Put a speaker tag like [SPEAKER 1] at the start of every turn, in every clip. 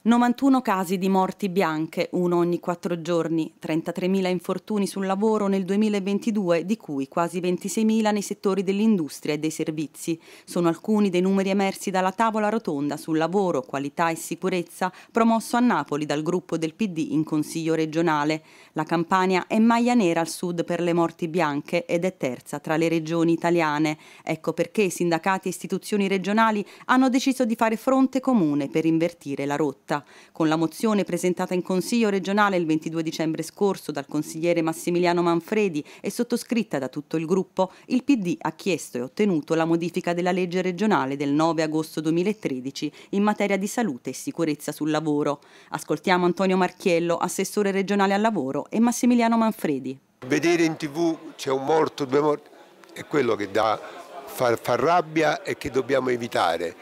[SPEAKER 1] 91 casi di morti bianche, uno ogni quattro giorni, 33.000 infortuni sul lavoro nel 2022, di cui quasi 26.000 nei settori dell'industria e dei servizi. Sono alcuni dei numeri emersi dalla tavola rotonda sul lavoro, qualità e sicurezza promosso a Napoli dal gruppo del PD in Consiglio regionale. La Campania è maglia nera al sud per le morti bianche ed è terza tra le regioni italiane. Ecco perché sindacati e istituzioni regionali hanno deciso di fare fronte comune per invertire la rotta fatta. Con la mozione presentata in Consiglio regionale il 22 dicembre scorso dal consigliere Massimiliano Manfredi e sottoscritta da tutto il gruppo, il PD ha chiesto e ottenuto la modifica della legge regionale del 9 agosto 2013 in materia di salute e sicurezza sul lavoro. Ascoltiamo Antonio Marchiello, assessore regionale al lavoro, e Massimiliano Manfredi.
[SPEAKER 2] Vedere in tv c'è un morto, due morti, è quello che dà, fa, fa rabbia e che dobbiamo evitare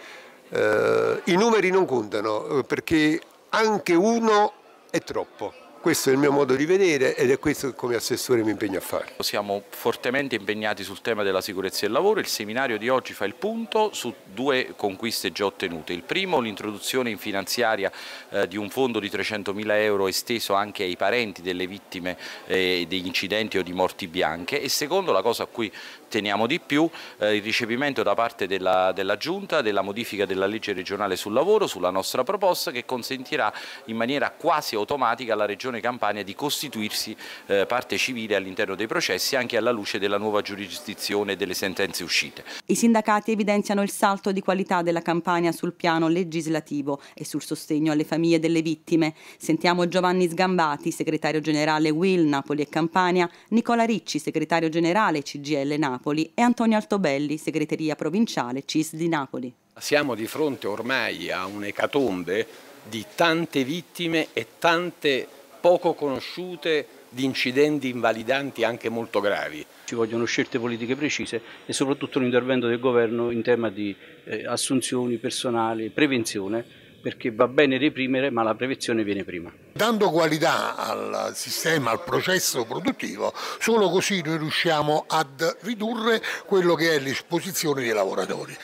[SPEAKER 2] eh, I numeri non contano eh, perché anche uno è troppo. Questo è il mio modo di vedere ed è
[SPEAKER 3] questo che come assessore mi impegno a fare. Siamo fortemente impegnati sul tema della sicurezza del lavoro, il seminario di oggi fa il punto su due conquiste già ottenute. Il primo l'introduzione in finanziaria eh, di un fondo di 300.000 euro esteso anche ai parenti delle vittime eh, degli incidenti o di morti bianche e secondo la cosa a cui teniamo di più eh, il ricepimento da parte della, della Giunta della modifica della legge regionale sul lavoro sulla nostra proposta che consentirà in maniera quasi automatica alla Regione Regione Campania di costituirsi eh, parte civile all'interno dei processi anche alla luce della nuova giurisdizione e delle sentenze uscite.
[SPEAKER 1] I sindacati evidenziano il salto di qualità della Campania sul piano legislativo e sul sostegno alle famiglie delle vittime. Sentiamo Giovanni Sgambati, segretario generale Will Napoli e Campania, Nicola Ricci, segretario generale CGL Napoli e Antonio Altobelli, segreteria provinciale CIS di Napoli.
[SPEAKER 2] Siamo di fronte ormai a un'ecatombe di tante vittime e tante poco conosciute di
[SPEAKER 3] incidenti invalidanti anche molto gravi. Ci vogliono scelte politiche precise e soprattutto l'intervento del governo in tema di eh, assunzioni personali, prevenzione, perché va bene reprimere ma la prevenzione viene prima.
[SPEAKER 2] Dando qualità al sistema, al processo produttivo, solo così noi riusciamo a ridurre quello che è l'esposizione dei lavoratori.